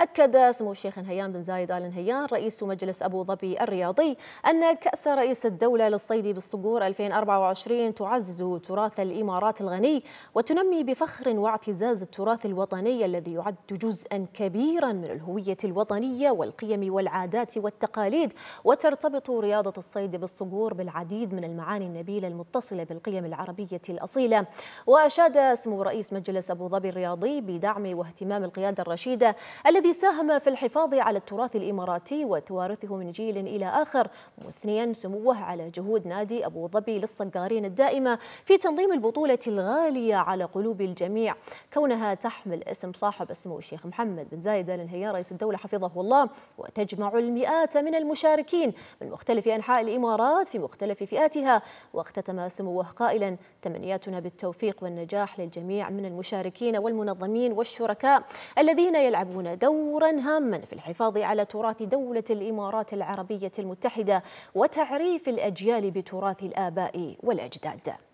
أكد سمو الشيخ نهيان بن زايد آل نهيان رئيس مجلس أبو ظبي الرياضي أن كأس رئيس الدولة للصيد بالصقور 2024 تعزز تراث الإمارات الغني وتنمي بفخر واعتزاز التراث الوطني الذي يعد جزءا كبيرا من الهوية الوطنية والقيم والعادات والتقاليد وترتبط رياضة الصيد بالصقور بالعديد من المعاني النبيلة المتصلة بالقيم العربية الأصيلة وأشاد سمو رئيس مجلس أبو ظبي الرياضي بدعم واهتمام القيادة الرشيدة الذي الذي ساهم في الحفاظ على التراث الإماراتي وتوارثه من جيل إلى آخر مثنيا سموه على جهود نادي أبو ظبي للصقارين الدائمة في تنظيم البطولة الغالية على قلوب الجميع كونها تحمل اسم صاحب السمو الشيخ محمد بن زايد آل نهيان رئيس الدولة حفظه الله وتجمع المئات من المشاركين من مختلف أنحاء الإمارات في مختلف فئاتها واختتم سموه قائلا تمنياتنا بالتوفيق والنجاح للجميع من المشاركين والمنظمين والشركاء الذين يلعبون دور دورا هاما في الحفاظ على تراث دولة الإمارات العربية المتحدة وتعريف الأجيال بتراث الآباء والأجداد